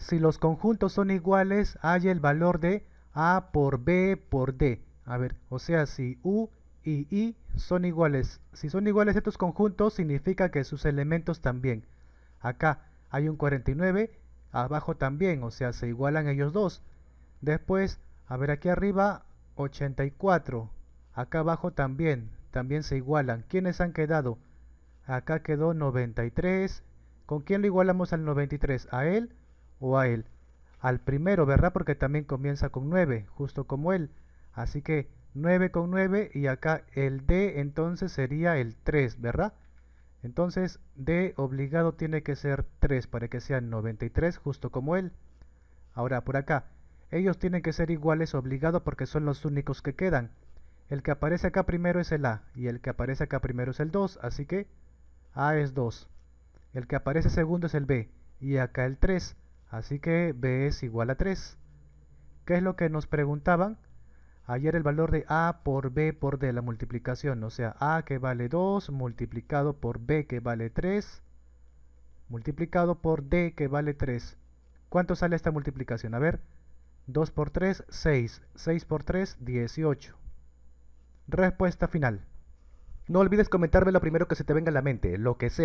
Si los conjuntos son iguales, hay el valor de A por B por D. A ver, o sea, si U y I son iguales. Si son iguales estos conjuntos, significa que sus elementos también. Acá hay un 49, abajo también, o sea, se igualan ellos dos. Después, a ver, aquí arriba 84, acá abajo también, también se igualan. ¿Quiénes han quedado? Acá quedó 93. ¿Con quién lo igualamos al 93? A él o a él. Al primero, ¿verdad? Porque también comienza con 9, justo como él. Así que 9 con 9 y acá el D entonces sería el 3, ¿verdad? Entonces D obligado tiene que ser 3 para que sea 93, justo como él. Ahora, por acá, ellos tienen que ser iguales obligado porque son los únicos que quedan. El que aparece acá primero es el A y el que aparece acá primero es el 2, así que A es 2. El que aparece segundo es el B y acá el 3. Así que b es igual a 3. ¿Qué es lo que nos preguntaban? Ayer el valor de a por b por d, la multiplicación. O sea, a que vale 2 multiplicado por b que vale 3 multiplicado por d que vale 3. ¿Cuánto sale esta multiplicación? A ver, 2 por 3, 6. 6 por 3, 18. Respuesta final. No olvides comentarme lo primero que se te venga a la mente, lo que sea.